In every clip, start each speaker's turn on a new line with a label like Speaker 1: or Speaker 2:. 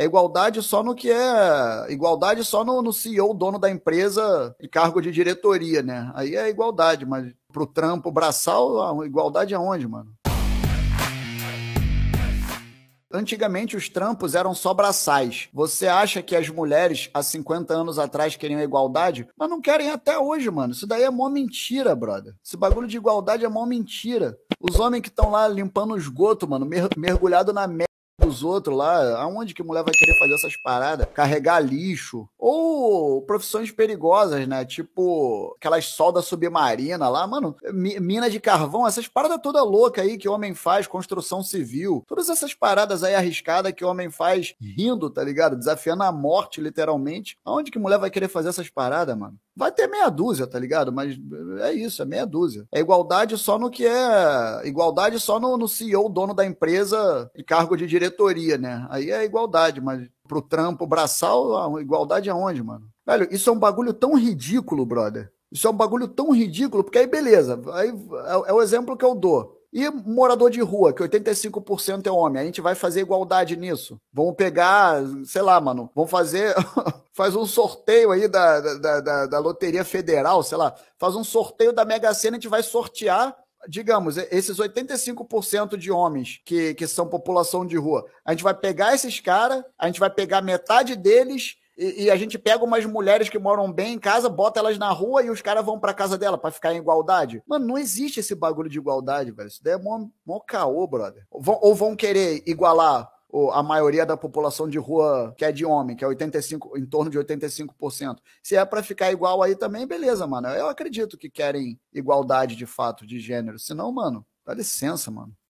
Speaker 1: É igualdade só no que é. Igualdade só no, no CEO, dono da empresa e cargo de diretoria, né? Aí é igualdade, mas pro trampo braçal, a igualdade aonde, é mano? Antigamente os trampos eram só braçais. Você acha que as mulheres há 50 anos atrás queriam igualdade? Mas não querem até hoje, mano. Isso daí é mó mentira, brother. Esse bagulho de igualdade é mó mentira. Os homens que estão lá limpando o esgoto, mano, mer mergulhado na merda os outros lá, aonde que mulher vai querer fazer essas paradas? Carregar lixo. Ou profissões perigosas, né? Tipo aquelas soldas submarina lá, mano. Mina de carvão, essas paradas toda louca aí que homem faz, construção civil. Todas essas paradas aí arriscadas que homem faz rindo, tá ligado? Desafiando a morte, literalmente. Aonde que mulher vai querer fazer essas paradas, mano? Vai ter meia dúzia, tá ligado? Mas eh, é isso, é meia dúzia. É igualdade só no que é. Igualdade só no, no CEO, dono da empresa, de cargo de diretoria, né? Aí é igualdade, mas pro trampo braçal, igualdade aonde, é mano? Velho, isso é um bagulho tão ridículo, brother. Isso é um bagulho tão ridículo, porque aí beleza, aí é, é o exemplo que eu dou. E morador de rua, que 85% é homem, a gente vai fazer igualdade nisso. Vamos pegar, sei lá, mano, vamos fazer faz um sorteio aí da, da, da, da, Loteria Federal, sei lá, faz um sorteio da Mega Sena, a gente vai sortear, digamos, esses 85% de homens que, que são população de rua. A gente vai pegar esses caras, a gente vai pegar metade deles e, e, a gente pega umas mulheres que moram bem em casa, bota elas na rua e os caras vão pra casa dela para ficar em igualdade. Mano, não existe esse bagulho de igualdade, velho. Isso daí é mó, mó caô, brother. Ou vão, ou vão querer igualar a maioria da população de rua que é de homem, que é 85, em torno de 85%. Se é para ficar igual aí também, beleza, mano. Eu acredito que querem igualdade de fato de gênero. Senão, mano, dá licença, mano.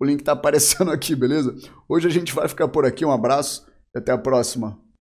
Speaker 1: o link está aparecendo aqui, beleza? Hoje a gente vai ficar por aqui. Um abraço e até a próxima.